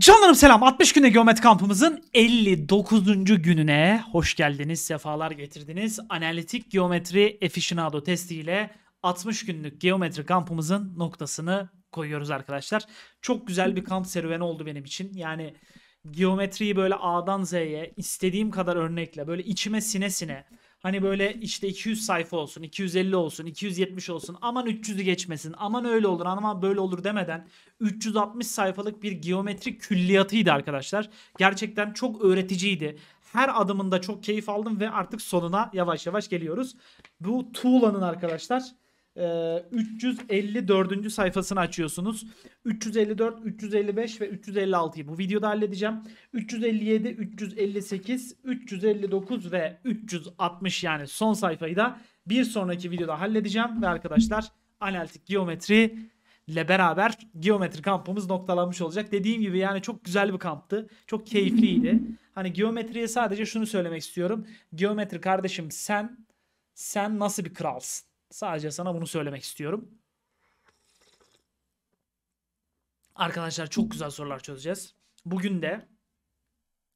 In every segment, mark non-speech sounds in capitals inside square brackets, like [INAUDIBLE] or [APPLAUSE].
Canlarım selam. 60 günde geometri kampımızın 59. gününe hoş geldiniz. Sefalar getirdiniz. Analitik geometri aficionado testiyle 60 günlük geometri kampımızın noktasını koyuyoruz arkadaşlar. Çok güzel bir kamp serüveni oldu benim için. Yani geometriyi böyle A'dan Z'ye istediğim kadar örnekle böyle içime sine sine Hani böyle işte 200 sayfa olsun, 250 olsun, 270 olsun. Aman 300'ü geçmesin. Aman öyle olur, aman böyle olur demeden 360 sayfalık bir geometrik külliyatıydı arkadaşlar. Gerçekten çok öğreticiydi. Her adımında çok keyif aldım ve artık sonuna yavaş yavaş geliyoruz. Bu Tuğla'nın arkadaşlar e, ee, 354. sayfasını açıyorsunuz. 354, 355 ve 356'yı bu videoda halledeceğim. 357, 358, 359 ve 360 yani son sayfayı da bir sonraki videoda halledeceğim. Ve arkadaşlar analitik geometri ile beraber geometri kampımız noktalanmış olacak. Dediğim gibi yani çok güzel bir kamptı. Çok keyifliydi. Hani geometriye sadece şunu söylemek istiyorum. Geometri kardeşim sen sen nasıl bir kralsın? Sadece sana bunu söylemek istiyorum. Arkadaşlar çok güzel sorular çözeceğiz. Bugün de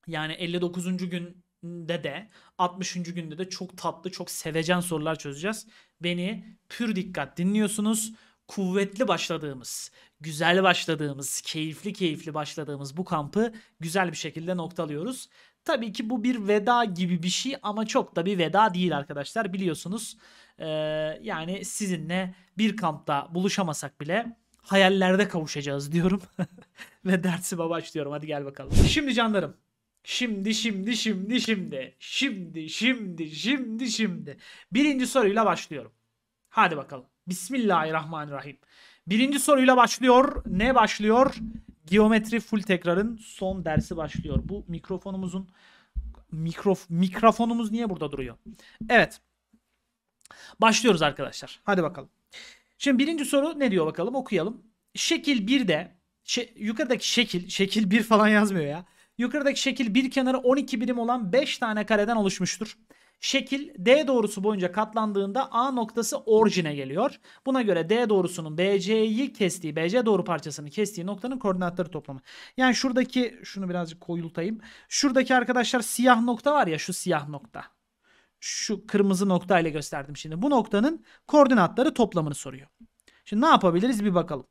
yani 59. günde de 60. günde de çok tatlı, çok sevecen sorular çözeceğiz. Beni pür dikkat dinliyorsunuz kuvvetli başladığımız, güzel başladığımız, keyifli keyifli başladığımız bu kampı güzel bir şekilde noktalıyoruz. Tabii ki bu bir veda gibi bir şey ama çok da bir veda değil arkadaşlar biliyorsunuz. Ee, yani sizinle bir kampta buluşamasak bile hayallerde kavuşacağız diyorum. [LAUGHS] Ve dersime başlıyorum hadi gel bakalım. Şimdi canlarım Şimdi şimdi şimdi şimdi şimdi şimdi şimdi şimdi birinci soruyla başlıyorum. Hadi bakalım. Bismillahirrahmanirrahim. Birinci soruyla başlıyor. Ne başlıyor? Geometri full tekrarın son dersi başlıyor. Bu mikrofonumuzun mikro, mikrofonumuz niye burada duruyor? Evet. Başlıyoruz arkadaşlar. Hadi bakalım. Şimdi birinci soru ne diyor bakalım okuyalım. Şekil 1'de şey, yukarıdaki şekil, şekil 1 falan yazmıyor ya. Yukarıdaki şekil bir kenarı 12 birim olan 5 tane kareden oluşmuştur. Şekil D doğrusu boyunca katlandığında A noktası orijine geliyor. Buna göre D doğrusunun BC'yi kestiği, BC doğru parçasını kestiği noktanın koordinatları toplamı. Yani şuradaki, şunu birazcık koyultayım. Şuradaki arkadaşlar siyah nokta var ya şu siyah nokta. Şu kırmızı nokta ile gösterdim şimdi. Bu noktanın koordinatları toplamını soruyor. Şimdi ne yapabiliriz bir bakalım.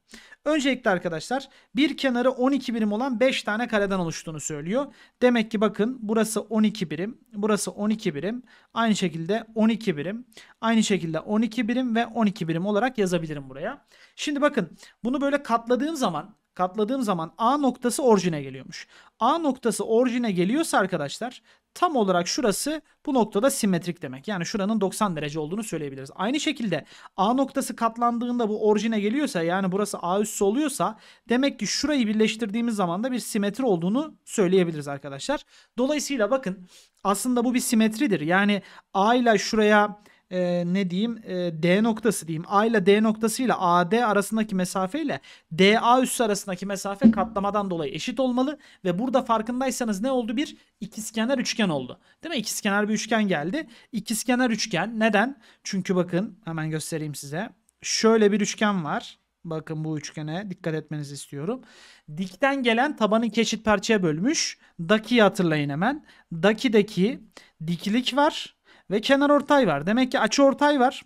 Öncelikle arkadaşlar bir kenarı 12 birim olan 5 tane kareden oluştuğunu söylüyor. Demek ki bakın burası 12 birim, burası 12 birim, aynı şekilde 12 birim, aynı şekilde 12 birim ve 12 birim olarak yazabilirim buraya. Şimdi bakın bunu böyle katladığım zaman katladığım zaman A noktası orijine geliyormuş. A noktası orijine geliyorsa arkadaşlar tam olarak şurası bu noktada simetrik demek. Yani şuranın 90 derece olduğunu söyleyebiliriz. Aynı şekilde A noktası katlandığında bu orijine geliyorsa yani burası A üssü oluyorsa demek ki şurayı birleştirdiğimiz zaman da bir simetri olduğunu söyleyebiliriz arkadaşlar. Dolayısıyla bakın aslında bu bir simetridir. Yani A ile şuraya e, ne diyeyim e, D noktası diyeyim A ile D noktası ile AD arasındaki mesafe ile DA üssü arasındaki mesafe katlamadan dolayı eşit olmalı ve burada farkındaysanız ne oldu bir ikizkenar üçgen oldu. Değil mi? ikizkenar bir üçgen geldi. ikizkenar üçgen neden? Çünkü bakın hemen göstereyim size. Şöyle bir üçgen var. Bakın bu üçgene dikkat etmenizi istiyorum. Dikten gelen tabanı iki eşit parçaya bölmüş. daki hatırlayın hemen. daki deki diklik var. Ve kenar ortay var. Demek ki açı ortay var.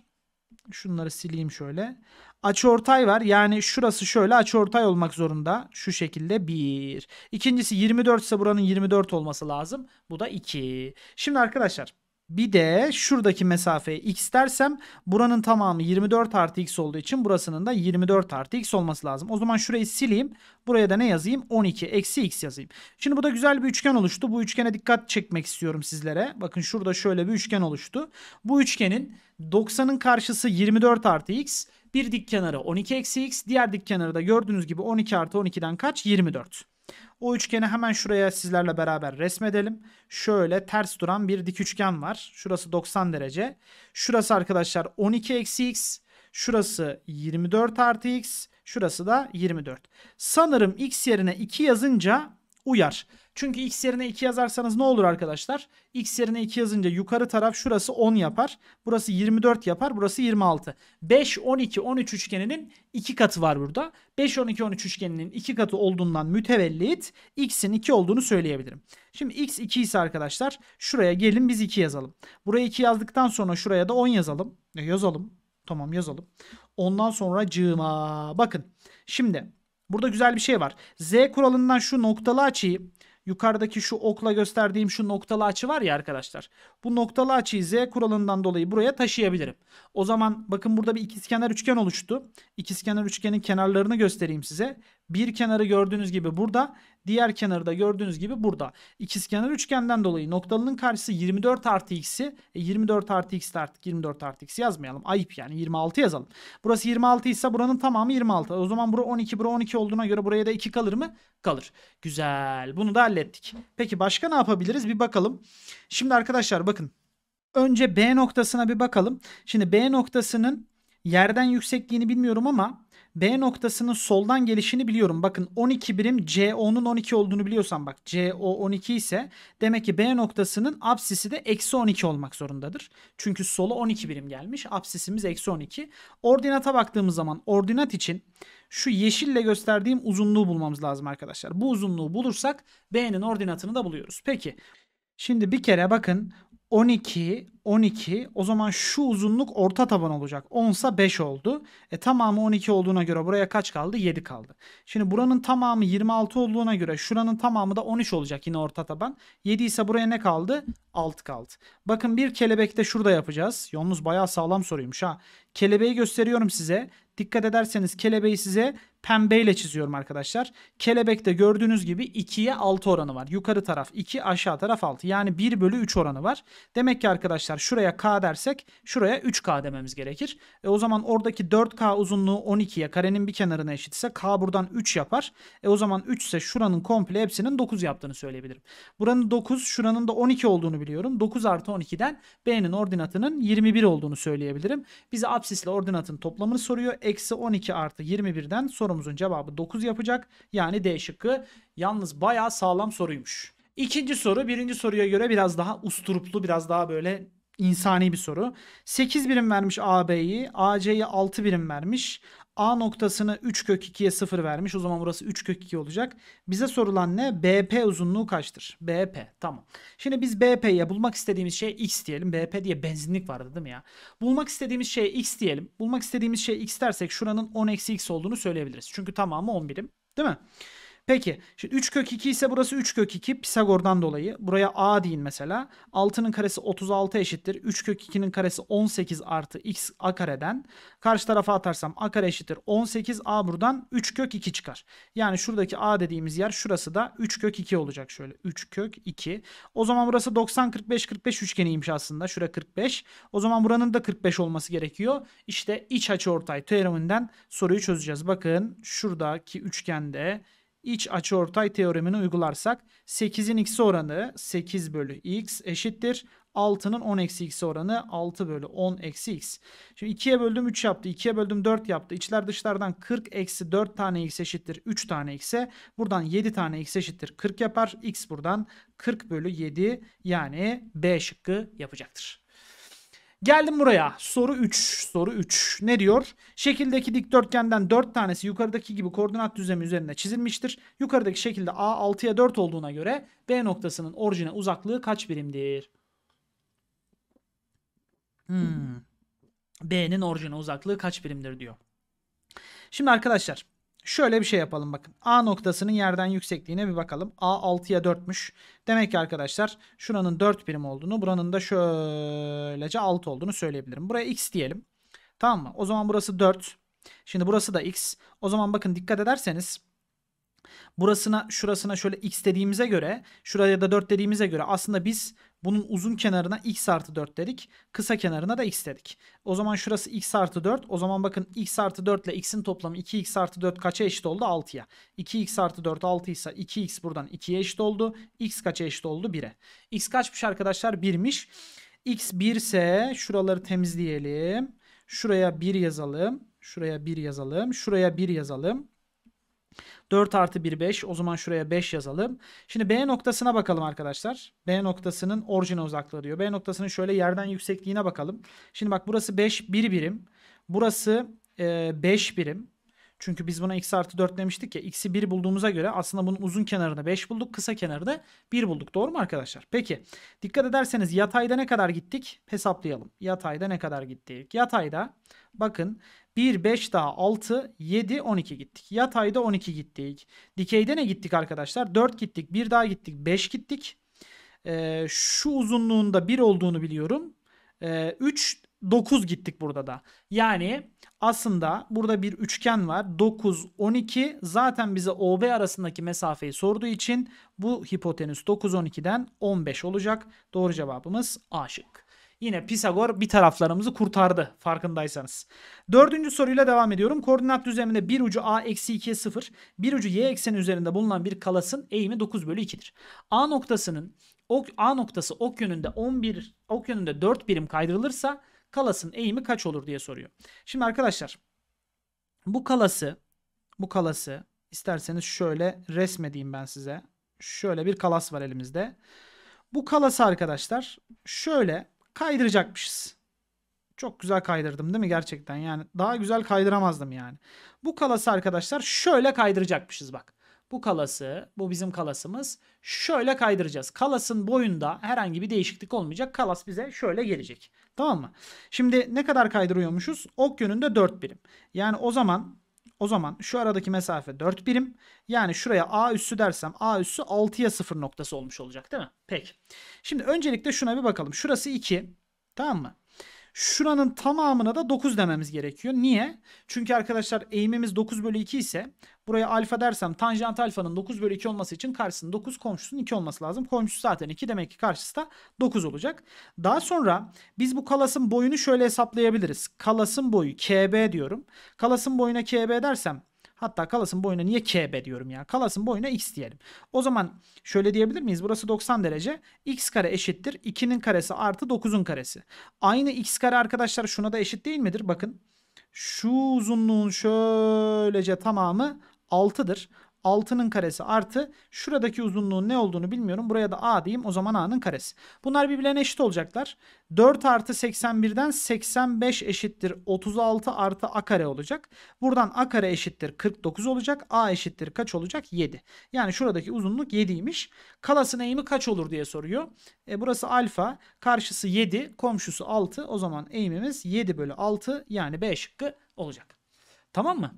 Şunları sileyim şöyle. Açı ortay var. Yani şurası şöyle açı ortay olmak zorunda. Şu şekilde 1. İkincisi 24 ise buranın 24 olması lazım. Bu da 2. Şimdi arkadaşlar bir de şuradaki mesafeyi x dersem buranın tamamı 24 artı x olduğu için burasının da 24 artı x olması lazım. O zaman şurayı sileyim. Buraya da ne yazayım? 12 eksi x yazayım. Şimdi bu da güzel bir üçgen oluştu. Bu üçgene dikkat çekmek istiyorum sizlere. Bakın şurada şöyle bir üçgen oluştu. Bu üçgenin 90'ın karşısı 24 artı x. Bir dik kenarı 12 eksi x. Diğer dik kenarı da gördüğünüz gibi 12 artı 12'den kaç? 24. O üçgeni hemen şuraya sizlerle beraber resmedelim. Şöyle ters duran bir dik üçgen var. Şurası 90 derece. Şurası arkadaşlar 12 eksi x. Şurası 24 artı x. Şurası da 24. Sanırım x yerine 2 yazınca uyar. Çünkü x yerine 2 yazarsanız ne olur arkadaşlar? x yerine 2 yazınca yukarı taraf şurası 10 yapar. Burası 24 yapar. Burası 26. 5, 12, 13 üçgeninin 2 katı var burada. 5, 12, 13 üçgeninin 2 katı olduğundan mütevellit x'in 2 olduğunu söyleyebilirim. Şimdi x 2 ise arkadaşlar şuraya gelin biz 2 yazalım. Buraya 2 yazdıktan sonra şuraya da 10 yazalım. E, yazalım. Tamam yazalım. Ondan sonra cığıma. Bakın şimdi burada güzel bir şey var. Z kuralından şu noktalı açıyı yukarıdaki şu okla gösterdiğim şu noktalı açı var ya arkadaşlar. Bu noktalı açıyı z kuralından dolayı buraya taşıyabilirim. O zaman bakın burada bir ikizkenar üçgen oluştu. İkizkenar üçgenin kenarlarını göstereyim size. Bir kenarı gördüğünüz gibi burada. Diğer kenarı da gördüğünüz gibi burada. İkizkenar üçgenden dolayı noktalının karşısı 24 artı x'i. E 24 artı x artık 24 artı x yazmayalım. Ayıp yani 26 yazalım. Burası 26 ise buranın tamamı 26. O zaman bura 12 bura 12 olduğuna göre buraya da 2 kalır mı? Kalır. Güzel. Bunu da hallettik. Peki başka ne yapabiliriz? Bir bakalım. Şimdi arkadaşlar bakın. Önce B noktasına bir bakalım. Şimdi B noktasının yerden yüksekliğini bilmiyorum ama B noktasının soldan gelişini biliyorum. Bakın 12 birim CO'nun 12 olduğunu biliyorsam bak CO 12 ise demek ki B noktasının absisi de eksi 12 olmak zorundadır. Çünkü sola 12 birim gelmiş. Absisimiz eksi 12. Ordinata baktığımız zaman ordinat için şu yeşille gösterdiğim uzunluğu bulmamız lazım arkadaşlar. Bu uzunluğu bulursak B'nin ordinatını da buluyoruz. Peki Şimdi bir kere bakın 12, 12. O zaman şu uzunluk orta taban olacak. 10 sa 5 oldu. E tamamı 12 olduğuna göre buraya kaç kaldı? 7 kaldı. Şimdi buranın tamamı 26 olduğuna göre şuranın tamamı da 13 olacak yine orta taban. 7 ise buraya ne kaldı? 6 kaldı. Bakın bir kelebekte şurada yapacağız. Yolunuz bayağı sağlam soruymuş ha. Kelebeği gösteriyorum size. Dikkat ederseniz kelebeği size pembeyle çiziyorum arkadaşlar. Kelebekte gördüğünüz gibi 2'ye 6 oranı var. Yukarı taraf 2 aşağı taraf 6. Yani 1 bölü 3 oranı var. Demek ki arkadaşlar şuraya k dersek şuraya 3k dememiz gerekir. E o zaman oradaki 4k uzunluğu 12'ye karenin bir kenarına eşitse k buradan 3 yapar. E o zaman 3 ise şuranın komple hepsinin 9 yaptığını söyleyebilirim. Buranın 9 şuranın da 12 olduğunu biliyorum. 9 artı 12'den b'nin ordinatının 21 olduğunu söyleyebilirim. Bize absisle ordinatın toplamını soruyor. Eksi 12 artı 21'den sorumuzun cevabı 9 yapacak. Yani D şıkkı. Yalnız bayağı sağlam soruymuş. İkinci soru birinci soruya göre biraz daha usturuplu, biraz daha böyle insani bir soru. 8 birim vermiş AB'yi, AC'yi 6 birim vermiş. A noktasını 3 kök 2'ye 0 vermiş. O zaman burası 3 kök 2 olacak. Bize sorulan ne? BP uzunluğu kaçtır? BP. Tamam. Şimdi biz BP'ye bulmak istediğimiz şey X diyelim. BP diye benzinlik vardı değil mi ya? Bulmak istediğimiz şey X diyelim. Bulmak istediğimiz şey X dersek şuranın 10 eksi X olduğunu söyleyebiliriz. Çünkü tamamı 10 birim. Değil mi? Peki şimdi 3 kök 2 ise burası 3 kök 2 Pisagor'dan dolayı. Buraya a deyin mesela. 6'nın karesi 36 eşittir. 3 kök 2'nin karesi 18 artı x a kareden. Karşı tarafa atarsam a kare eşittir 18 a buradan 3 kök 2 çıkar. Yani şuradaki a dediğimiz yer şurası da 3 kök 2 olacak şöyle. 3 kök 2. O zaman burası 90 45 45 üçgeniymiş aslında. Şura 45. O zaman buranın da 45 olması gerekiyor. İşte iç açı ortay teoreminden soruyu çözeceğiz. Bakın şuradaki üçgende iç açıortay teoremini uygularsak 8'in x oranı 8 bölü x eşittir. 6'nın 10 eksi x oranı 6 bölü 10 eksi x. Şimdi 2'ye böldüm 3 yaptı. 2'ye böldüm 4 yaptı. İçler dışlardan 40 eksi 4 tane x eşittir 3 tane x'e. Buradan 7 tane x eşittir 40 yapar. x buradan 40 bölü 7 yani B şıkkı yapacaktır. Geldim buraya. Soru 3. Soru 3. Ne diyor? Şekildeki dikdörtgenden 4 tanesi yukarıdaki gibi koordinat düzlemi üzerinde çizilmiştir. Yukarıdaki şekilde A 6'ya 4 olduğuna göre B noktasının orijine uzaklığı kaç birimdir? Hmm. B'nin orijine uzaklığı kaç birimdir diyor. Şimdi arkadaşlar Şöyle bir şey yapalım bakın. A noktasının yerden yüksekliğine bir bakalım. A 6'ya 4'müş. Demek ki arkadaşlar şuranın 4 birim olduğunu buranın da şöylece 6 olduğunu söyleyebilirim. Buraya x diyelim. Tamam mı? O zaman burası 4. Şimdi burası da x. O zaman bakın dikkat ederseniz burasına şurasına şöyle x dediğimize göre şuraya da 4 dediğimize göre aslında biz bunun uzun kenarına x artı 4 dedik. Kısa kenarına da x dedik. O zaman şurası x artı 4. O zaman bakın x artı 4 ile x'in toplamı 2x artı 4 kaça eşit oldu? 6'ya. 2x artı 4 6 ise 2x buradan 2'ye eşit oldu. x kaça eşit oldu? 1'e. x kaçmış arkadaşlar? 1'miş. x 1 ise şuraları temizleyelim. Şuraya 1 yazalım. Şuraya 1 yazalım. Şuraya 1 yazalım. 4 artı 1 5. O zaman şuraya 5 yazalım. Şimdi B noktasına bakalım arkadaşlar. B noktasının orijine uzaklığı diyor. B noktasının şöyle yerden yüksekliğine bakalım. Şimdi bak burası 5 1 birim. Burası 5 birim. Çünkü biz buna x artı 4 demiştik ya. x'i 1 bulduğumuza göre aslında bunun uzun kenarını 5 bulduk. Kısa kenarı da 1 bulduk. Doğru mu arkadaşlar? Peki dikkat ederseniz yatayda ne kadar gittik? Hesaplayalım. Yatayda ne kadar gittik? Yatayda bakın 1, 5 daha 6, 7, 12 gittik. Yatayda 12 gittik. Dikeyde ne gittik arkadaşlar? 4 gittik, 1 daha gittik, 5 gittik. Ee, şu uzunluğunda 1 olduğunu biliyorum. Ee, 3 9 gittik burada da. Yani aslında burada bir üçgen var. 9, 12 zaten bize OB arasındaki mesafeyi sorduğu için bu hipotenüs 9, 12'den 15 olacak. Doğru cevabımız A şık. Yine Pisagor bir taraflarımızı kurtardı farkındaysanız. Dördüncü soruyla devam ediyorum. Koordinat düzleminde bir ucu a eksi 2'ye 0, bir ucu y ekseni üzerinde bulunan bir kalasın eğimi 9 bölü 2'dir. A noktasının ok, A noktası ok yönünde 11 ok yönünde 4 birim kaydırılırsa kalasın eğimi kaç olur diye soruyor. Şimdi arkadaşlar bu kalası bu kalası isterseniz şöyle resmedeyim ben size. Şöyle bir kalas var elimizde. Bu kalası arkadaşlar şöyle kaydıracakmışız. Çok güzel kaydırdım değil mi gerçekten? Yani daha güzel kaydıramazdım yani. Bu kalası arkadaşlar şöyle kaydıracakmışız bak. Bu kalası, bu bizim kalasımız şöyle kaydıracağız. Kalasın boyunda herhangi bir değişiklik olmayacak. Kalas bize şöyle gelecek. Tamam mı? Şimdi ne kadar kaydırıyormuşuz? Ok yönünde 4 birim. Yani o zaman o zaman şu aradaki mesafe 4 birim. Yani şuraya A üssü dersem A üssü 6'ya 0 noktası olmuş olacak değil mi? Peki. Şimdi öncelikle şuna bir bakalım. Şurası 2. Tamam mı? Şuranın tamamına da 9 dememiz gerekiyor. Niye? Çünkü arkadaşlar eğimimiz 9 bölü 2 ise buraya alfa dersem tanjant alfanın 9 bölü 2 olması için karşısının 9 komşusunun 2 olması lazım. Komşusu zaten 2 demek ki karşısı da 9 olacak. Daha sonra biz bu kalasın boyunu şöyle hesaplayabiliriz. Kalasın boyu KB diyorum. Kalasın boyuna KB dersem Hatta Kalas'ın boyuna niye KB diyorum ya. Kalas'ın boyuna X diyelim. O zaman şöyle diyebilir miyiz? Burası 90 derece. X kare eşittir. 2'nin karesi artı 9'un karesi. Aynı X kare arkadaşlar şuna da eşit değil midir? Bakın şu uzunluğun şöylece tamamı 6'dır. 6'nın karesi artı şuradaki uzunluğun ne olduğunu bilmiyorum. Buraya da a diyeyim. O zaman a'nın karesi. Bunlar birbirlerine eşit olacaklar. 4 artı 81'den 85 eşittir 36 artı a kare olacak. Buradan a kare eşittir 49 olacak. a eşittir kaç olacak? 7. Yani şuradaki uzunluk 7'ymiş. Kalasın eğimi kaç olur diye soruyor. E, burası alfa. Karşısı 7. Komşusu 6. O zaman eğimimiz 7 bölü 6 yani B şıkkı olacak. Tamam mı?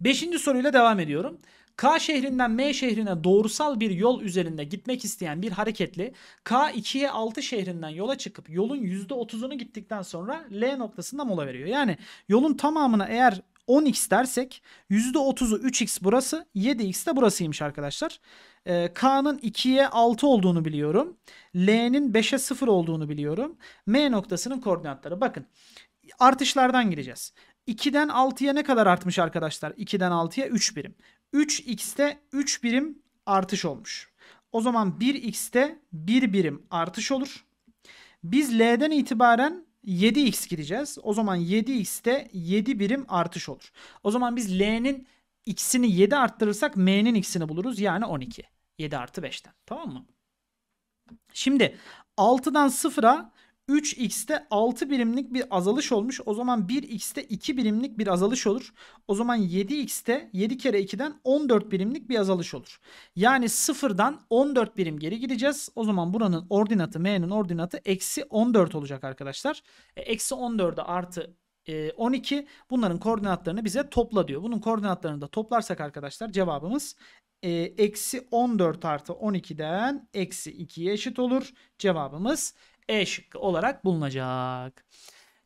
Beşinci soruyla devam ediyorum. K şehrinden M şehrine doğrusal bir yol üzerinde gitmek isteyen bir hareketli K 2'ye 6 şehrinden yola çıkıp yolun %30'unu gittikten sonra L noktasında mola veriyor. Yani yolun tamamına eğer 10x dersek %30'u 3x burası 7x de burasıymış arkadaşlar. Ee, K'nın 2'ye 6 olduğunu biliyorum. L'nin 5'e 0 olduğunu biliyorum. M noktasının koordinatları bakın artışlardan gireceğiz. 2'den 6'ya ne kadar artmış arkadaşlar? 2'den 6'ya 3 birim. 3x'te 3 birim artış olmuş. O zaman 1x'te 1 birim artış olur. Biz l'den itibaren 7x gideceğiz. O zaman 7x'te 7 birim artış olur. O zaman biz l'nin x'ini 7 arttırırsak m'nin x'ini buluruz. Yani 12. 7 artı 5'ten. Tamam mı? Şimdi 6'dan 0'a 3x'te 6 birimlik bir azalış olmuş. O zaman 1x'te 2 birimlik bir azalış olur. O zaman 7x'te 7 kere 2'den 14 birimlik bir azalış olur. Yani 0'dan 14 birim geri gideceğiz. O zaman buranın ordinatı m'nin ordinatı eksi 14 olacak arkadaşlar. E, eksi 14'e artı 12 e, bunların koordinatlarını bize topla diyor. Bunun koordinatlarını da toplarsak arkadaşlar cevabımız e, eksi 14 artı 12'den eksi 2'ye eşit olur. Cevabımız e şıkkı olarak bulunacak.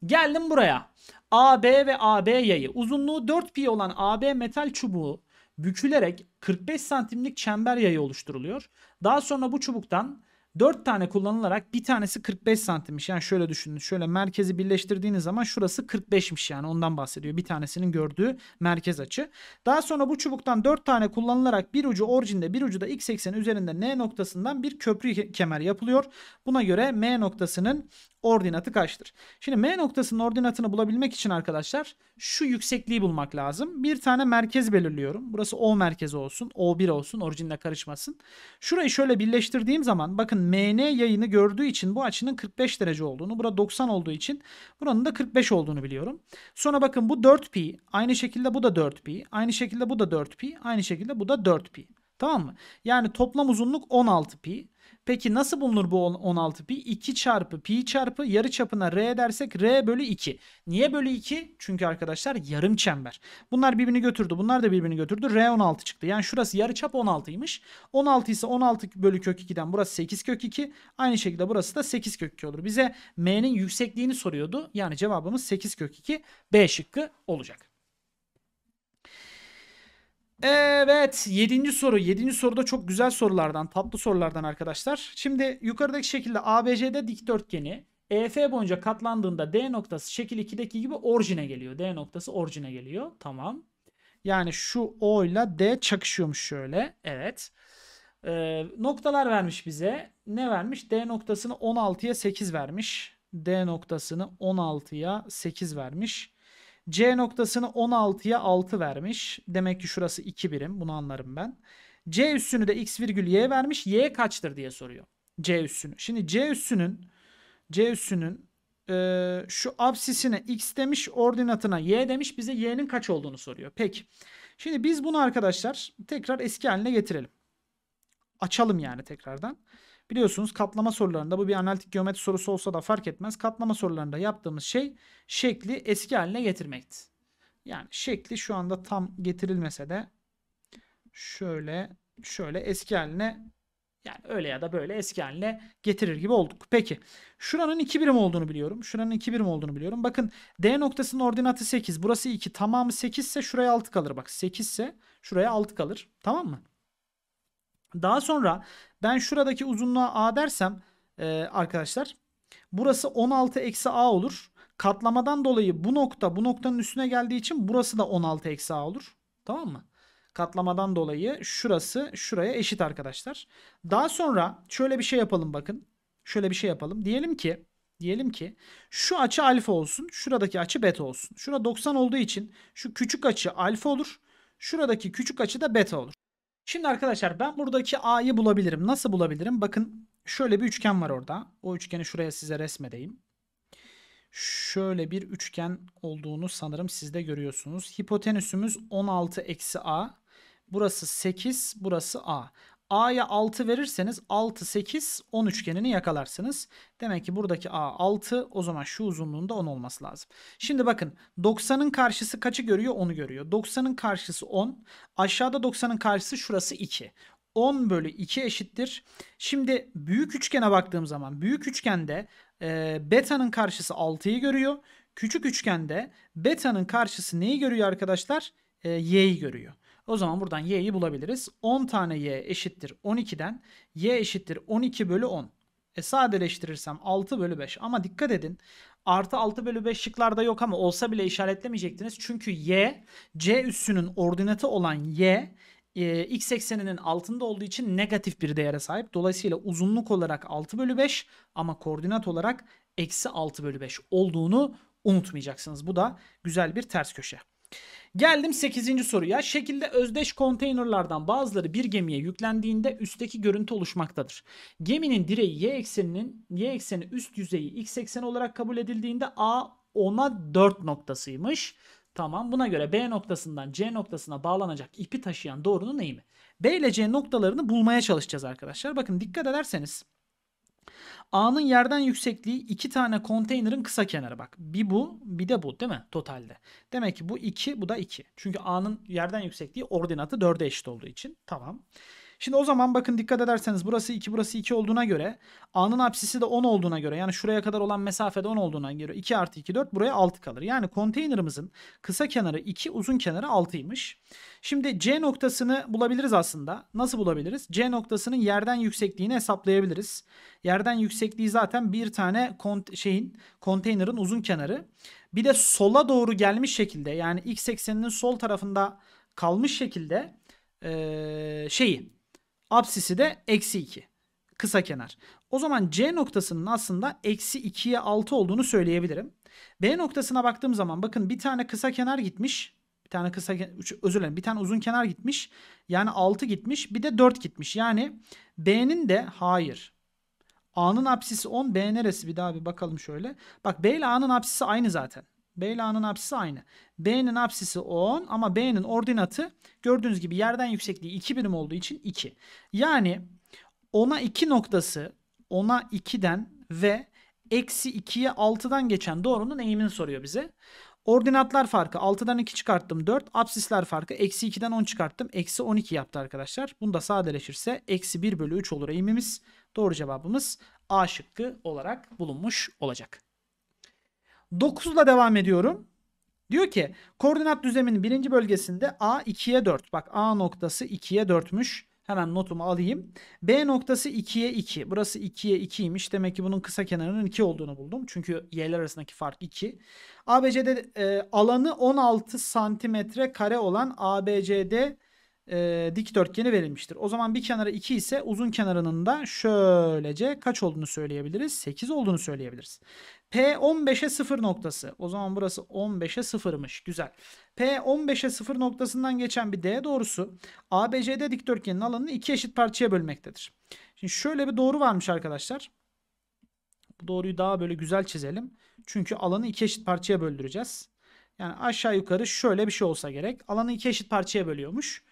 Geldim buraya. AB ve AB yayı. Uzunluğu 4 pi olan AB metal çubuğu bükülerek 45 santimlik çember yayı oluşturuluyor. Daha sonra bu çubuktan 4 tane kullanılarak bir tanesi 45 santimmiş. Yani şöyle düşünün. Şöyle merkezi birleştirdiğiniz zaman şurası 45'miş yani ondan bahsediyor. Bir tanesinin gördüğü merkez açı. Daha sonra bu çubuktan 4 tane kullanılarak bir ucu orijinde bir ucu da x ekseni üzerinde n noktasından bir köprü kemer yapılıyor. Buna göre m noktasının ordinatı kaçtır? Şimdi M noktasının ordinatını bulabilmek için arkadaşlar şu yüksekliği bulmak lazım. Bir tane merkez belirliyorum. Burası O merkezi olsun. O1 olsun. Orijinle karışmasın. Şurayı şöyle birleştirdiğim zaman bakın MN yayını gördüğü için bu açının 45 derece olduğunu, burada 90 olduğu için buranın da 45 olduğunu biliyorum. Sonra bakın bu 4pi, aynı şekilde bu da 4pi, aynı şekilde bu da 4pi, aynı şekilde bu da 4pi. Tamam mı? Yani toplam uzunluk 16 pi. Peki nasıl bulunur bu 16 pi? 2 çarpı pi çarpı yarı çapına r dersek r bölü 2. Niye bölü 2? Çünkü arkadaşlar yarım çember. Bunlar birbirini götürdü. Bunlar da birbirini götürdü. r 16 çıktı. Yani şurası yarı çap 16'ymış. 16 ise 16 bölü kök 2'den burası 8 kök 2. Aynı şekilde burası da 8 kök 2 olur. Bize m'nin yüksekliğini soruyordu. Yani cevabımız 8 kök 2 B şıkkı olacak. Evet 7. soru. 7. soruda çok güzel sorulardan, tatlı sorulardan arkadaşlar. Şimdi yukarıdaki şekilde ABC'de dikdörtgeni EF boyunca katlandığında D noktası şekil 2'deki gibi orijine geliyor. D noktası orijine geliyor. Tamam. Yani şu O ile D çakışıyormuş şöyle. Evet. Ee, noktalar vermiş bize. Ne vermiş? D noktasını 16'ya 8 vermiş. D noktasını 16'ya 8 vermiş. C noktasını 16'ya 6 vermiş. Demek ki şurası 2 birim. Bunu anlarım ben. C üssünü de x virgül y vermiş. Y kaçtır diye soruyor. C üssünü. Şimdi C üssünün C üssünün e, şu absisine x demiş, ordinatına y demiş. Bize y'nin kaç olduğunu soruyor. Peki. Şimdi biz bunu arkadaşlar tekrar eski haline getirelim. Açalım yani tekrardan. Biliyorsunuz katlama sorularında bu bir analitik geometri sorusu olsa da fark etmez. Katlama sorularında yaptığımız şey şekli eski haline getirmekti. Yani şekli şu anda tam getirilmese de şöyle şöyle eski haline yani öyle ya da böyle eski haline getirir gibi olduk. Peki şuranın 2 birim olduğunu biliyorum. Şuranın 2 birim olduğunu biliyorum. Bakın D noktasının ordinatı 8. Burası 2. Tamamı 8 ise şuraya 6 kalır. Bak 8 ise şuraya 6 kalır. Tamam mı? Daha sonra ben şuradaki uzunluğa A dersem e, arkadaşlar burası 16 eksi A olur. Katlamadan dolayı bu nokta bu noktanın üstüne geldiği için burası da 16 eksi A olur. Tamam mı? Katlamadan dolayı şurası şuraya eşit arkadaşlar. Daha sonra şöyle bir şey yapalım bakın. Şöyle bir şey yapalım. Diyelim ki diyelim ki şu açı alfa olsun. Şuradaki açı beta olsun. Şura 90 olduğu için şu küçük açı alfa olur. Şuradaki küçük açı da beta olur. Şimdi arkadaşlar ben buradaki A'yı bulabilirim. Nasıl bulabilirim? Bakın şöyle bir üçgen var orada. O üçgeni şuraya size resmedeyim. Şöyle bir üçgen olduğunu sanırım siz de görüyorsunuz. Hipotenüsümüz 16 eksi A. Burası 8, burası A. A'ya 6 verirseniz 6, 8, 10 üçgenini yakalarsınız. Demek ki buradaki A 6 o zaman şu uzunluğunda 10 olması lazım. Şimdi bakın 90'ın karşısı kaçı görüyor? 10'u görüyor. 90'ın karşısı 10. Aşağıda 90'ın karşısı şurası 2. 10 bölü 2 eşittir. Şimdi büyük üçgene baktığım zaman büyük üçgende e, beta'nın karşısı 6'yı görüyor. Küçük üçgende beta'nın karşısı neyi görüyor arkadaşlar? E, y'yi görüyor. O zaman buradan y'yi bulabiliriz. 10 tane y eşittir 12'den. y eşittir 12 bölü 10. E sadeleştirirsem 6 bölü 5 ama dikkat edin artı 6 bölü 5 şıklarda yok ama olsa bile işaretlemeyecektiniz. Çünkü y c üssünün ordinatı olan y e, x ekseninin altında olduğu için negatif bir değere sahip. Dolayısıyla uzunluk olarak 6 bölü 5 ama koordinat olarak eksi 6 bölü 5 olduğunu unutmayacaksınız. Bu da güzel bir ters köşe. Geldim 8. soruya. Şekilde özdeş konteynerlardan bazıları bir gemiye yüklendiğinde üstteki görüntü oluşmaktadır. Geminin direği y ekseninin y ekseni üst yüzeyi x ekseni olarak kabul edildiğinde a 10'a 4 noktasıymış. Tamam buna göre B noktasından C noktasına bağlanacak ipi taşıyan doğrunun eğimi. B ile C noktalarını bulmaya çalışacağız arkadaşlar. Bakın dikkat ederseniz A'nın yerden yüksekliği iki tane konteynerin kısa kenarı bak. Bir bu bir de bu değil mi totalde. Demek ki bu 2 bu da 2. Çünkü A'nın yerden yüksekliği ordinatı 4'e eşit olduğu için. Tamam. Şimdi o zaman bakın dikkat ederseniz burası 2 burası 2 olduğuna göre A'nın apsisi de 10 olduğuna göre yani şuraya kadar olan mesafede 10 olduğuna göre 2 artı 2 4 buraya 6 kalır. Yani konteynerimizin kısa kenarı 2 uzun kenarı 6'ymış. Şimdi C noktasını bulabiliriz aslında. Nasıl bulabiliriz? C noktasının yerden yüksekliğini hesaplayabiliriz. Yerden yüksekliği zaten bir tane kont şeyin konteynerin uzun kenarı. Bir de sola doğru gelmiş şekilde yani x ekseninin sol tarafında kalmış şekilde ee, şeyi Apsisi de eksi 2. Kısa kenar. O zaman C noktasının aslında eksi 2'ye 6 olduğunu söyleyebilirim. B noktasına baktığım zaman bakın bir tane kısa kenar gitmiş. Bir tane kısa özür dilerim bir tane uzun kenar gitmiş. Yani 6 gitmiş bir de 4 gitmiş. Yani B'nin de hayır. A'nın apsisi 10 B neresi bir daha bir bakalım şöyle. Bak B ile A'nın apsisi aynı zaten. Beyla'nın apsisi aynı. B'nin apsisi 10 ama B'nin ordinatı gördüğünüz gibi yerden yüksekliği 2 birim olduğu için 2. Yani 10'a 2 noktası 10'a 2'den ve eksi 2'ye 6'dan geçen doğrunun eğimini soruyor bize. Ordinatlar farkı 6'dan 2 çıkarttım 4. Apsisler farkı eksi 2'den 10 çıkarttım. Eksi 12 yaptı arkadaşlar. Bunu da sadeleşirse eksi 1 bölü 3 olur eğimimiz. Doğru cevabımız A şıkkı olarak bulunmuş olacak. 9 ile devam ediyorum. Diyor ki koordinat düzleminin birinci bölgesinde A 2'ye 4. Bak A noktası 2'ye 4'müş. Hemen notumu alayım. B noktası 2'ye 2. Burası 2'ye 2'ymiş. Demek ki bunun kısa kenarının 2 olduğunu buldum. Çünkü y'ler arasındaki fark 2. ABC'de e, alanı 16 santimetre kare olan ABCD e, dikdörtgeni verilmiştir. O zaman bir kenarı 2 ise uzun kenarının da şöylece kaç olduğunu söyleyebiliriz? 8 olduğunu söyleyebiliriz. P 15'e 0 noktası. O zaman burası 15'e 0'mış. Güzel. P 15'e 0 noktasından geçen bir D doğrusu ABCD dikdörtgenin alanını iki eşit parçaya bölmektedir. Şimdi şöyle bir doğru varmış arkadaşlar. Bu doğruyu daha böyle güzel çizelim. Çünkü alanı iki eşit parçaya böldüreceğiz. Yani aşağı yukarı şöyle bir şey olsa gerek. Alanı iki eşit parçaya bölüyormuş.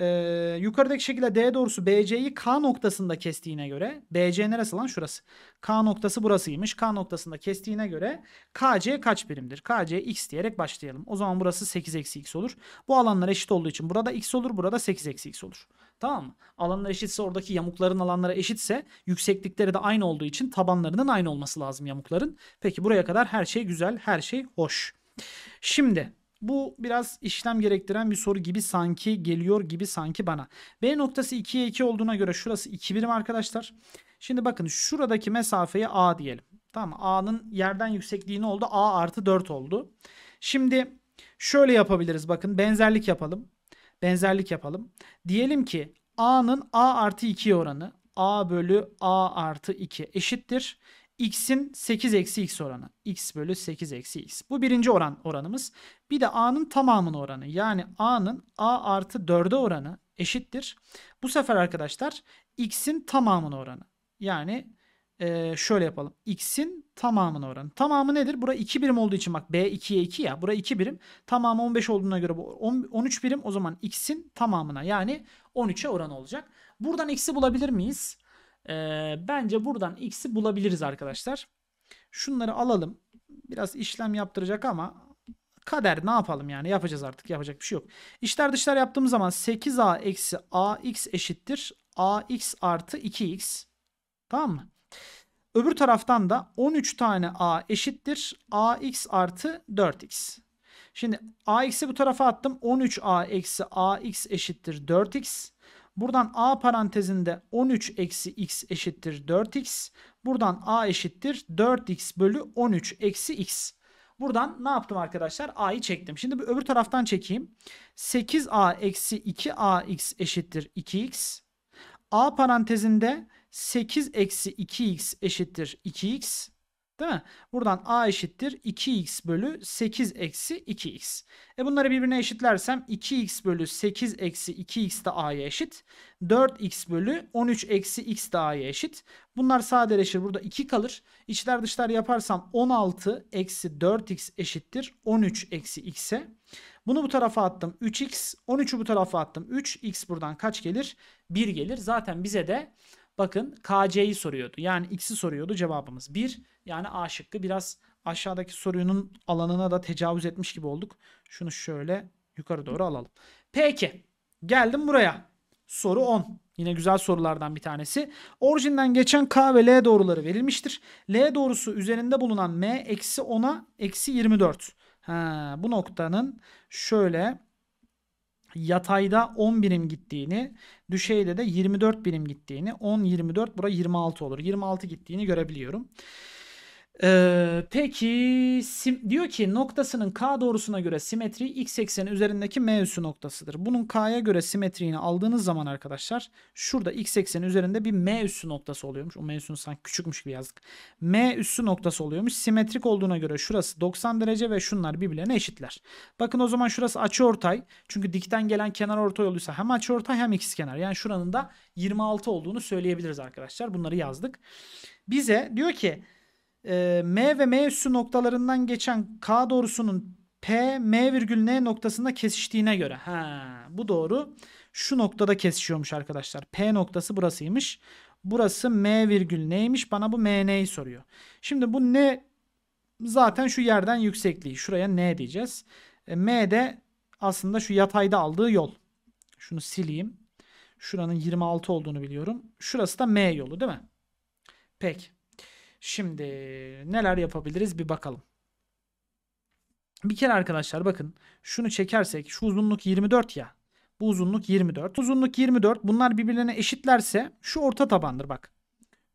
Ee, yukarıdaki şekilde D doğrusu BC'yi K noktasında kestiğine göre BC neresi lan şurası. K noktası burasıymış. K noktasında kestiğine göre KC kaç birimdir? KC x diyerek başlayalım. O zaman burası 8 eksi x olur. Bu alanlar eşit olduğu için burada x olur. Burada 8 eksi x olur. Tamam mı? Alanlar eşitse oradaki yamukların alanları eşitse yükseklikleri de aynı olduğu için tabanlarının aynı olması lazım yamukların. Peki buraya kadar her şey güzel. Her şey hoş. Şimdi bu biraz işlem gerektiren bir soru gibi sanki geliyor gibi sanki bana. B noktası 2'ye 2 olduğuna göre şurası 2 birim arkadaşlar. Şimdi bakın şuradaki mesafeyi A diyelim. Tamam A'nın yerden yüksekliği ne oldu? A artı 4 oldu. Şimdi şöyle yapabiliriz bakın benzerlik yapalım. Benzerlik yapalım. Diyelim ki A'nın A artı 2 oranı A bölü A artı 2 eşittir x'in 8 eksi x oranı. x bölü 8 eksi x. Bu birinci oran oranımız. Bir de a'nın tamamının oranı. Yani a'nın a artı 4'e oranı eşittir. Bu sefer arkadaşlar x'in tamamının oranı. Yani e, şöyle yapalım. x'in tamamının oranı. Tamamı nedir? Bura 2 birim olduğu için bak b 2'ye 2 ya. Bura 2 birim. Tamamı 15 olduğuna göre bu 10, 13 birim. O zaman x'in tamamına yani 13'e oran olacak. Buradan x'i bulabilir miyiz? Ee, bence buradan x'i bulabiliriz arkadaşlar. Şunları alalım. Biraz işlem yaptıracak ama kader ne yapalım yani yapacağız artık yapacak bir şey yok. İşler dışlar yaptığımız zaman 8a eksi ax eşittir ax artı 2x tamam mı? Öbür taraftan da 13 tane a eşittir ax artı 4x. Şimdi ax'i bu tarafa attım 13a eksi ax eşittir 4x. Buradan a parantezinde 13 eksi x eşittir 4x. Buradan a eşittir 4x bölü 13 eksi x. Buradan ne yaptım arkadaşlar? a'yı çektim. Şimdi bir öbür taraftan çekeyim. 8a eksi 2ax eşittir 2x. a parantezinde 8 eksi 2x eşittir 2x. Değil mi? Buradan a eşittir 2x bölü 8 eksi 2x. E bunları birbirine eşitlersem 2x bölü 8 eksi 2x de a'ya eşit. 4x bölü 13 eksi x de a'ya eşit. Bunlar sadeleşir. Burada 2 kalır. İçler dışlar yaparsam 16 eksi 4x eşittir 13 eksi x'e. Bunu bu tarafa attım 3x. 13'ü bu tarafa attım 3. x buradan kaç gelir? 1 gelir. Zaten bize de Bakın KC'yi soruyordu. Yani X'i soruyordu cevabımız 1. Yani A şıkkı biraz aşağıdaki sorunun alanına da tecavüz etmiş gibi olduk. Şunu şöyle yukarı doğru alalım. Peki geldim buraya. Soru 10. Yine güzel sorulardan bir tanesi. Orijinden geçen K ve L doğruları verilmiştir. L doğrusu üzerinde bulunan M eksi 10'a eksi 24. Ha, bu noktanın şöyle yatayda 10 birim gittiğini, düşeyde de 24 birim gittiğini, 10 24 bura 26 olur. 26 gittiğini görebiliyorum. Ee, peki sim, diyor ki noktasının k doğrusuna göre simetri x ekseni üzerindeki m üssü noktasıdır. Bunun k'ya göre simetriğini aldığınız zaman arkadaşlar şurada x ekseni üzerinde bir m üssü noktası oluyormuş. O m üssünü sanki küçükmüş gibi yazdık. m üssü noktası oluyormuş. Simetrik olduğuna göre şurası 90 derece ve şunlar birbirine eşitler. Bakın o zaman şurası açıortay. Çünkü dikten gelen kenar ortay olduysa hem açıortay hem ikizkenar. Yani şuranın da 26 olduğunu söyleyebiliriz arkadaşlar. Bunları yazdık. Bize diyor ki ee, M ve M üssü noktalarından geçen K doğrusunun P, M virgül N noktasında kesiştiğine göre. Ha, bu doğru. Şu noktada kesişiyormuş arkadaşlar. P noktası burasıymış. Burası M virgül neymiş? Bana bu MN'yi soruyor. Şimdi bu ne? zaten şu yerden yüksekliği. Şuraya N diyeceğiz. E, M de aslında şu yatayda aldığı yol. Şunu sileyim. Şuranın 26 olduğunu biliyorum. Şurası da M yolu değil mi? Peki. Şimdi neler yapabiliriz bir bakalım. Bir kere arkadaşlar bakın şunu çekersek şu uzunluk 24 ya. Bu uzunluk 24. Uzunluk 24. Bunlar birbirlerine eşitlerse şu orta tabandır bak.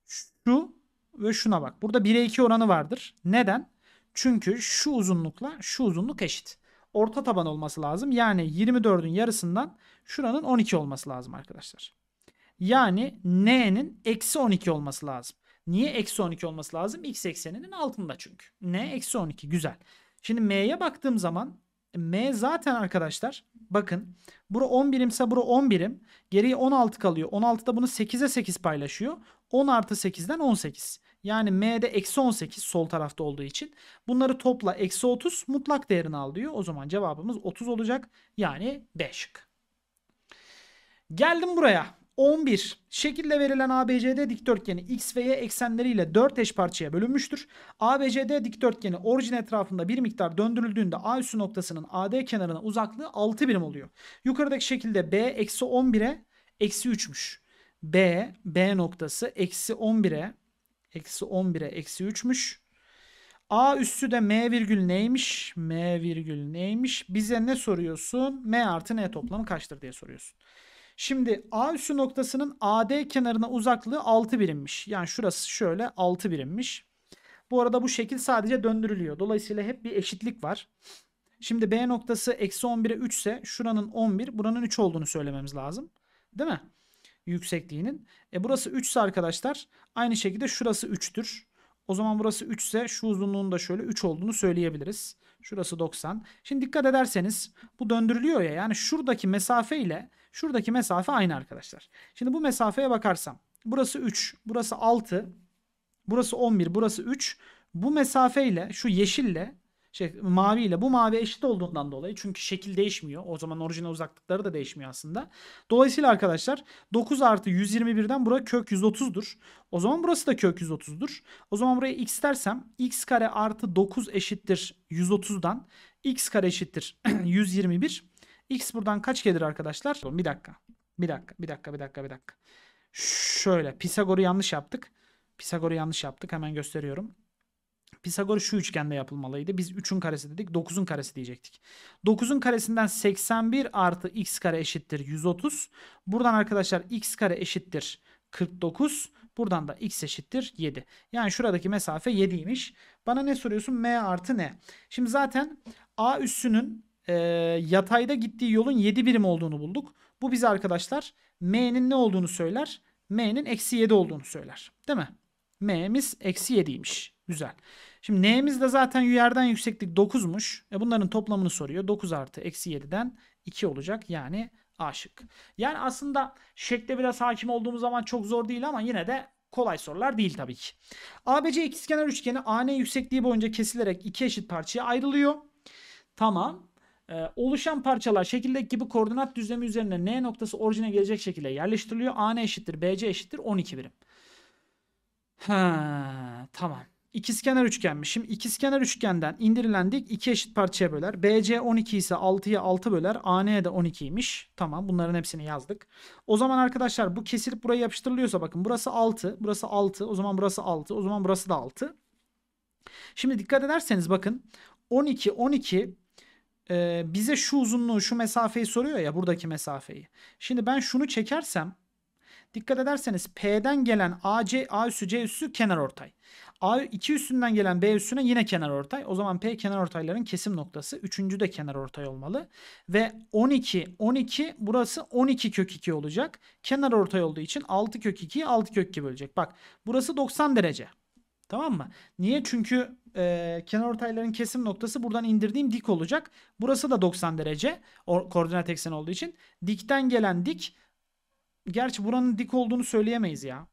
Şu ve şuna bak. Burada 1'e 2 oranı vardır. Neden? Çünkü şu uzunlukla şu uzunluk eşit. Orta taban olması lazım. Yani 24'ün yarısından şuranın 12 olması lazım arkadaşlar. Yani n'nin eksi 12 olması lazım. Niye eksi 12 olması lazım? X ekseninin altında çünkü. N eksi 12 güzel. Şimdi M'ye baktığım zaman M zaten arkadaşlar bakın bura 10 birimse bura 10 birim. Geriye 16 kalıyor. da bunu 8'e 8 paylaşıyor. 10 artı 8'den 18. Yani M'de eksi 18 sol tarafta olduğu için. Bunları topla eksi 30 mutlak değerini al diyor. O zaman cevabımız 30 olacak. Yani B şık. Geldim buraya. 11. Şekilde verilen ABCD dikdörtgeni x ve y eksenleriyle 4 eş parçaya bölünmüştür. ABCD dikdörtgeni orijin etrafında bir miktar döndürüldüğünde A üssü noktasının AD kenarına uzaklığı 6 birim oluyor. Yukarıdaki şekilde B eksi 11'e eksi 3'müş. B, B noktası eksi 11'e eksi 11'e eksi 3'müş. A üssü de M virgül neymiş? M virgül neymiş? Bize ne soruyorsun? M artı N toplamı kaçtır diye soruyorsun. Şimdi A üssü noktasının AD kenarına uzaklığı 6 birimmiş. Yani şurası şöyle 6 birimmiş. Bu arada bu şekil sadece döndürülüyor. Dolayısıyla hep bir eşitlik var. Şimdi B noktası eksi 11'e 3 ise şuranın 11 buranın 3 olduğunu söylememiz lazım. Değil mi? Yüksekliğinin. E burası 3 ise arkadaşlar aynı şekilde şurası 3'tür. O zaman burası 3 ise şu uzunluğun da şöyle 3 olduğunu söyleyebiliriz. Şurası 90. Şimdi dikkat ederseniz bu döndürülüyor ya yani şuradaki mesafe ile Şuradaki mesafe aynı arkadaşlar. Şimdi bu mesafeye bakarsam burası 3, burası 6, burası 11, burası 3. Bu mesafeyle şu yeşille şey, mavi bu mavi eşit olduğundan dolayı çünkü şekil değişmiyor. O zaman orijinal uzaklıkları da değişmiyor aslında. Dolayısıyla arkadaşlar 9 artı 121'den bura kök 130'dur. O zaman burası da kök 130'dur. O zaman buraya x dersem x kare artı 9 eşittir 130'dan. x kare eşittir 121. [CLEARS THROAT] X buradan kaç gelir arkadaşlar? Bir dakika. Bir dakika. Bir dakika. Bir dakika. Bir dakika. Şöyle. Pisagor'u yanlış yaptık. Pisagor'u yanlış yaptık. Hemen gösteriyorum. Pisagor şu üçgende yapılmalıydı. Biz 3'ün karesi dedik. 9'un karesi diyecektik. 9'un karesinden 81 artı x kare eşittir 130. Buradan arkadaşlar x kare eşittir 49. Buradan da x eşittir 7. Yani şuradaki mesafe 7'ymiş. Bana ne soruyorsun? m artı ne? Şimdi zaten a üssünün e, yatayda gittiği yolun 7 birim olduğunu bulduk. Bu bize arkadaşlar M'nin ne olduğunu söyler. M'nin eksi 7 olduğunu söyler. Değil mi? M'miz eksi 7'ymiş. Güzel. Şimdi n'miz de zaten yerden yükseklik 9'muş. E bunların toplamını soruyor. 9 artı eksi 7'den 2 olacak. Yani A şık. Yani aslında şekle biraz hakim olduğumuz zaman çok zor değil ama yine de kolay sorular değil tabii ki. ABC ikizkenar üçgeni AN yüksekliği boyunca kesilerek iki eşit parçaya ayrılıyor. Tamam. Ee, oluşan parçalar şekildeki gibi koordinat düzlemi üzerine N noktası orijine gelecek şekilde yerleştiriliyor. AN eşittir BC eşittir 12 birim. Ha, tamam. İkizkenar üçgenmiş. Şimdi ikizkenar üçgenden indirilen dik 2 eşit parçaya böler. BC 12 ise 6'ya 6 böler. AN de 12'ymiş. Tamam bunların hepsini yazdık. O zaman arkadaşlar bu kesilip buraya yapıştırılıyorsa bakın burası 6, burası 6, o zaman burası 6, o zaman burası da 6. Şimdi dikkat ederseniz bakın 12, 12 e, bize şu uzunluğu, şu mesafeyi soruyor ya buradaki mesafeyi. Şimdi ben şunu çekersem dikkat ederseniz P'den gelen AC, A üssü, C üssü kenar ortay. A 2 üstünden gelen B üstüne yine kenar ortay. O zaman P kenar ortayların kesim noktası. Üçüncü de kenar ortay olmalı. Ve 12, 12 burası 12 kök 2 olacak. Kenar ortay olduğu için 6 kök 2'yi 6 kök 2 bölecek. Bak burası 90 derece. Tamam mı? Niye? Çünkü e, kenar ortayların kesim noktası buradan indirdiğim dik olacak. Burası da 90 derece o, koordinat ekseni olduğu için. Dikten gelen dik. Gerçi buranın dik olduğunu söyleyemeyiz ya.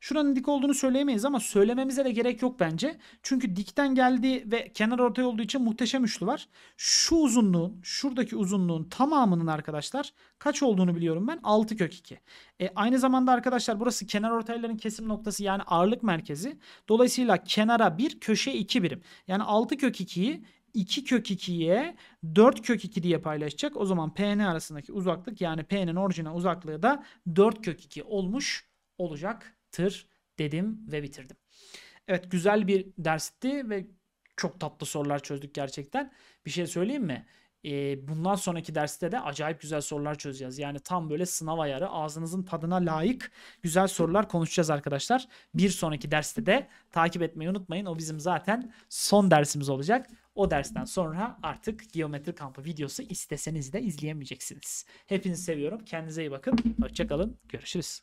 Şuranın dik olduğunu söyleyemeyiz ama söylememize de gerek yok bence. Çünkü dikten geldi ve kenar ortay olduğu için muhteşem üçlü var. Şu uzunluğun, şuradaki uzunluğun tamamının arkadaşlar kaç olduğunu biliyorum ben? 6 kök 2. E, aynı zamanda arkadaşlar burası kenar ortayların kesim noktası yani ağırlık merkezi. Dolayısıyla kenara 1, köşe 2 birim. Yani 6 kök 2'yi 2 kök 2'ye 4 kök 2 diye paylaşacak. O zaman PN arasındaki uzaklık yani P'nin orijinal uzaklığı da 4 kök 2 olmuş olacak yaptır dedim ve bitirdim. Evet güzel bir dersti ve çok tatlı sorular çözdük gerçekten. Bir şey söyleyeyim mi? Ee, bundan sonraki derste de acayip güzel sorular çözeceğiz. Yani tam böyle sınav ayarı ağzınızın tadına layık güzel sorular konuşacağız arkadaşlar. Bir sonraki derste de takip etmeyi unutmayın. O bizim zaten son dersimiz olacak. O dersten sonra artık Geometri Kampı videosu isteseniz de izleyemeyeceksiniz. Hepinizi seviyorum. Kendinize iyi bakın. Hoşçakalın. Görüşürüz.